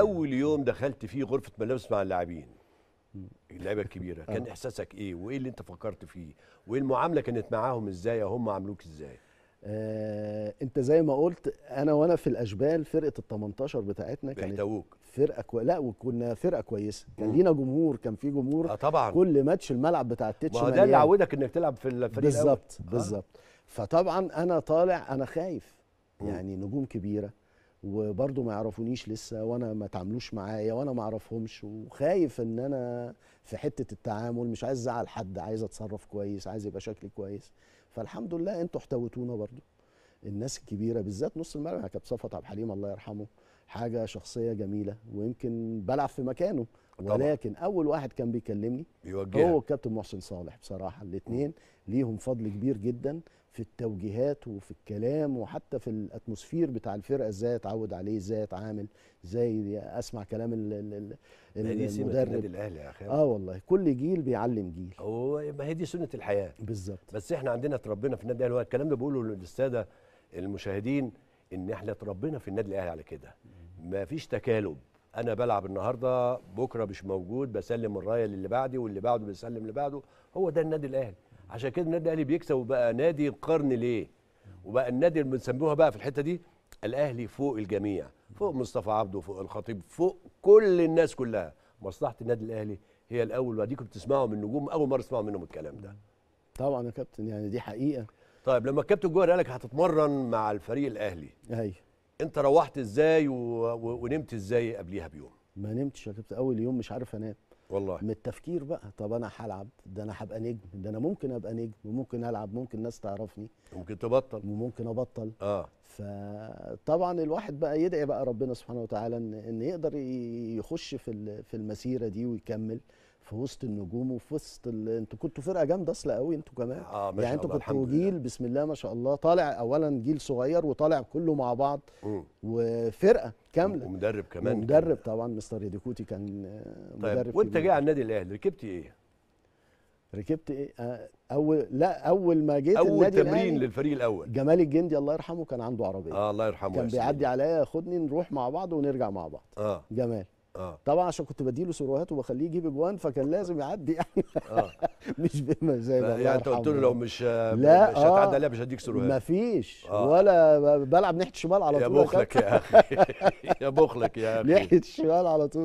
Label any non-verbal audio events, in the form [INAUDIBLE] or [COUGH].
اول يوم دخلت فيه غرفه ملابس مع اللاعبين اللعبة الكبيره كان أه. احساسك ايه وايه اللي انت فكرت فيه وايه المعامله كانت معاهم ازاي هم عاملوك ازاي آه، انت زي ما قلت انا وانا في الاشبال فرقه ال 18 بتاعتنا كانت بيحتوك. فرقه كو... لا وكنا فرقه كويسه كان لينا جمهور كان في جمهور آه طبعا كل ماتش الملعب بتاع التتش ما ده اللي عودك انك تلعب في الفريق بالظبط بالظبط آه. فطبعا انا طالع انا خايف يعني نجوم كبيره وبرضه ما يعرفونيش لسه وانا ما تعاملوش معايا وانا ما اعرفهمش وخايف ان انا في حته التعامل مش عايز ازعل حد عايز اتصرف كويس عايز يبقى شكلي كويس فالحمد لله انتوا احتوتونا برضه الناس الكبيره بالذات نص الملعب يعني كانت صفوت عبد الحليم الله يرحمه حاجه شخصيه جميله ويمكن بلعب في مكانه ولكن طبعا. اول واحد كان بيكلمني بيوجهها. هو الكابتن محسن صالح بصراحه الاثنين ليهم فضل كبير جدا في التوجيهات وفي الكلام وحتى في الاتموسفير بتاع الفرقه ازاي اتعود عليه ازاي اتعامل ازاي اسمع كلام الـ ال ال المدرب النادي الاهلي يا اخي اه والله كل جيل بيعلم جيل هو ما هي دي سنه الحياه بالظبط بس احنا عندنا اتربينا في النادي الاهلي الكلام ده بقوله للساده المشاهدين ان احنا اتربينا في النادي الاهلي على كده ما فيش تكالب انا بلعب النهارده بكره مش موجود بسلم الرايه للي بعدي واللي بعده بيسلم اللي بعده هو ده النادي الاهلي عشان كده النادي الاهلي بيكسب وبقى نادي القرن ليه وبقى النادي اللي بنسموها بقى في الحته دي الاهلي فوق الجميع فوق مصطفى عبده فوق الخطيب فوق كل الناس كلها مصلحه النادي الاهلي هي الاول واديكم بتسمعوا من نجوم اول مره اسمعوا منهم الكلام ده طبعا يا كابتن يعني دي حقيقه طيب لما الكابتن جوهر قالك هتتمرن مع الفريق الاهلي ايوه انت روحت ازاي ونمت ازاي قبليها بيوم ما نمتش يا كابتن اول يوم مش عارف انام والله من التفكير بقى طب انا هلعب ده انا هبقى نجم ده انا ممكن ابقى نجم وممكن العب ممكن ناس تعرفني ممكن تبطل وممكن ابطل اه فطبعا الواحد بقى يدعي بقى ربنا سبحانه وتعالى ان, إن يقدر يخش في في المسيره دي ويكمل في وسط النجوم وفي وسط ال... انتوا كنتوا فرقه جامده اصلا قوي انتوا كمان آه يعني انتوا كنتوا جيل بسم الله ما شاء الله طالع اولا جيل صغير وطالع كله مع بعض وفرقه كامله ومدرب كمان مدرب طبعا مستر يديكوتي كان آه، طيب، مدرب طيب. وانت جاي على النادي الاهلي ركبت ايه؟ ركبت ايه؟ آه، اول لا اول ما جيت اول النادي تمرين للفريق الاول جمال الجندي الله يرحمه كان عنده عربيه اه الله يرحمه كان بيعدي عليا خدني نروح مع بعض ونرجع مع بعض اه جمال آه. طبعا عشان كنت بديله سيروهات وبخليه يجيب اجوان فكان لازم يعدي يعني آه. [LAUGHS] مش ما يعني انت قلت له لو مش لا مش هتعدي آه. عليها مش هديك سيروهات مفيش آه. ولا بلعب ناحيه الشمال [LAUGHS] على طول يا بخلك يا اخي يا بخلك يا اخي ناحيه الشمال على طول